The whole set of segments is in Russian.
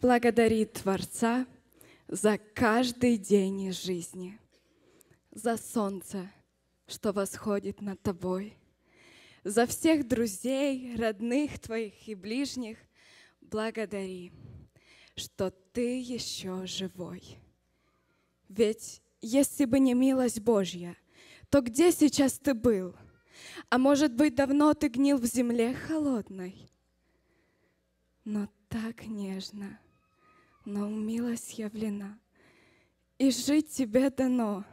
благодарит Творца за каждый день жизни, за солнце, что восходит над тобой, за всех друзей, родных твоих и ближних. Благодари, что ты еще живой. Ведь если бы не милость Божья, то где сейчас ты был? А может быть, давно ты гнил в земле холодной? Но так нежно — но милость явлена, и жить тебе дано.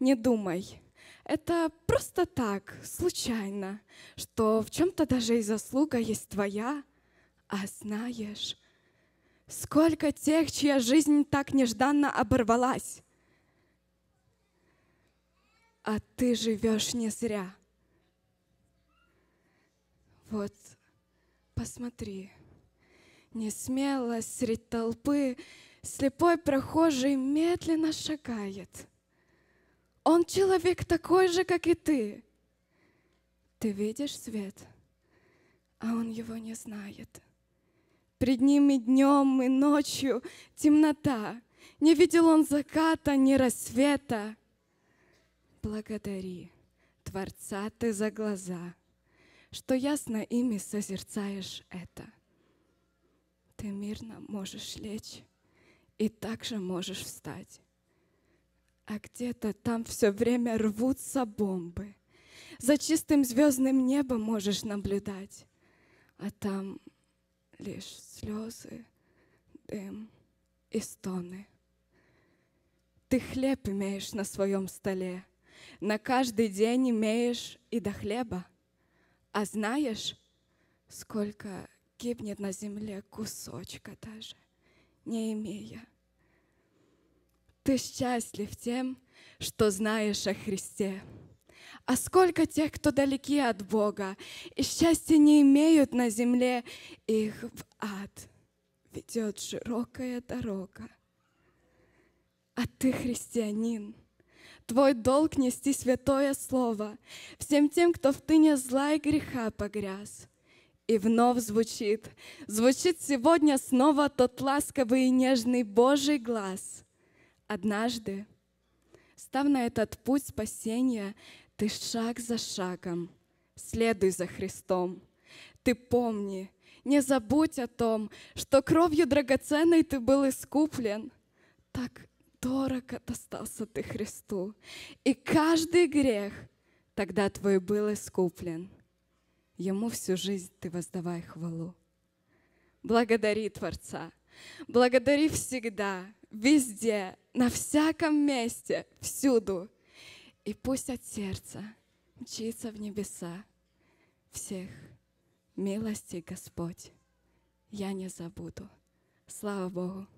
Не думай, это просто так, случайно, что в чем-то даже и заслуга есть твоя, а знаешь, сколько тех, чья жизнь так нежданно оборвалась. А ты живешь не зря. Вот, посмотри не смело средь толпы слепой прохожий медленно шагает. Он человек такой же, как и ты. Ты видишь свет, а он его не знает. Пред ним и днем, и ночью темнота. Не видел он заката, ни рассвета. Благодари, Творца, ты за глаза, что ясно ими созерцаешь это ты мирно можешь лечь и также можешь встать. А где-то там все время рвутся бомбы. За чистым звездным небом можешь наблюдать, а там лишь слезы, дым и стоны. Ты хлеб имеешь на своем столе, на каждый день имеешь и до хлеба. А знаешь, сколько гибнет на земле кусочка даже, не имея. Ты счастлив тем, что знаешь о Христе. А сколько тех, кто далеки от Бога, и счастья не имеют на земле, их в ад ведет широкая дорога. А ты христианин — Твой долг нести святое слово всем тем, кто в тыне зла и греха погряз и вновь звучит. Звучит сегодня снова тот ласковый и нежный Божий глаз. Однажды, став на этот путь спасения, ты шаг за шагом следуй за Христом. Ты помни, не забудь о том, что кровью драгоценной ты был искуплен. Так дорого достался ты Христу, и каждый грех тогда твой был искуплен. Ему всю жизнь ты воздавай хвалу. Благодари Творца, благодари всегда, везде, на всяком месте, всюду. И пусть от сердца мчится в небеса всех милости Господь. Я не забуду. Слава Богу.